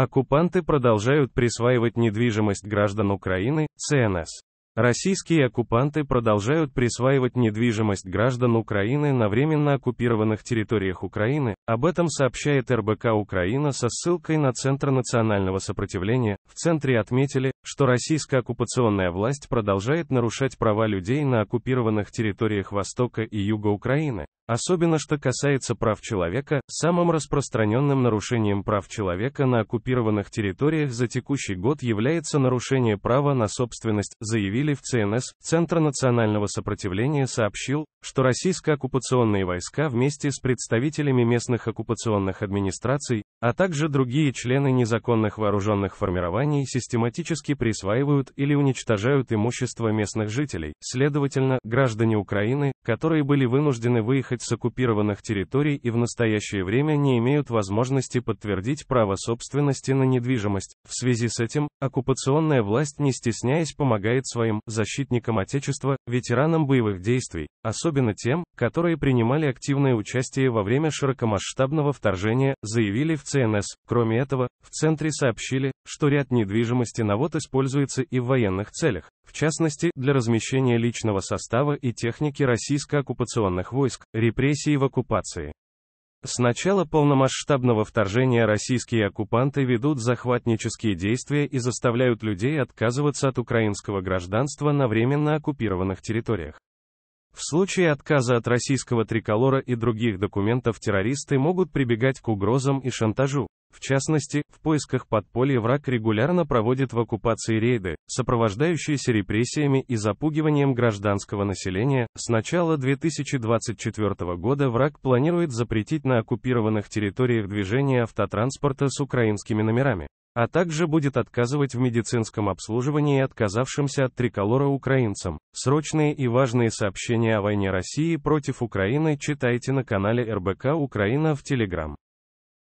Оккупанты продолжают присваивать недвижимость граждан Украины, ЦНС. Российские оккупанты продолжают присваивать недвижимость граждан Украины на временно оккупированных территориях Украины, об этом сообщает РБК Украина со ссылкой на Центр национального сопротивления. В Центре отметили, что российская оккупационная власть продолжает нарушать права людей на оккупированных территориях Востока и Юга Украины, Особенно что касается прав человека, самым распространенным нарушением прав человека на оккупированных территориях за текущий год является нарушение права на собственность, заявили в ЦНС. Центр национального сопротивления сообщил, что российские оккупационные войска вместе с представителями местных оккупационных администраций, а также другие члены незаконных вооруженных формирований систематически присваивают или уничтожают имущество местных жителей, следовательно, граждане Украины, которые были вынуждены выехать уехать с оккупированных территорий и в настоящее время не имеют возможности подтвердить право собственности на недвижимость. В связи с этим, оккупационная власть не стесняясь помогает своим защитникам Отечества, ветеранам боевых действий, особенно тем, которые принимали активное участие во время широкомасштабного вторжения, заявили в ЦНС. Кроме этого, в Центре сообщили, что ряд недвижимости на навод используется и в военных целях, в частности, для размещения личного состава и техники российско-оккупационных войск репрессий в оккупации. С начала полномасштабного вторжения российские оккупанты ведут захватнические действия и заставляют людей отказываться от украинского гражданства на временно оккупированных территориях. В случае отказа от российского триколора и других документов террористы могут прибегать к угрозам и шантажу, в частности, в поисках подполья враг регулярно проводит в оккупации рейды, сопровождающиеся репрессиями и запугиванием гражданского населения. С начала 2024 года враг планирует запретить на оккупированных территориях движение автотранспорта с украинскими номерами, а также будет отказывать в медицинском обслуживании отказавшимся от триколора украинцам. Срочные и важные сообщения о войне России против Украины читайте на канале РБК Украина в Телеграм.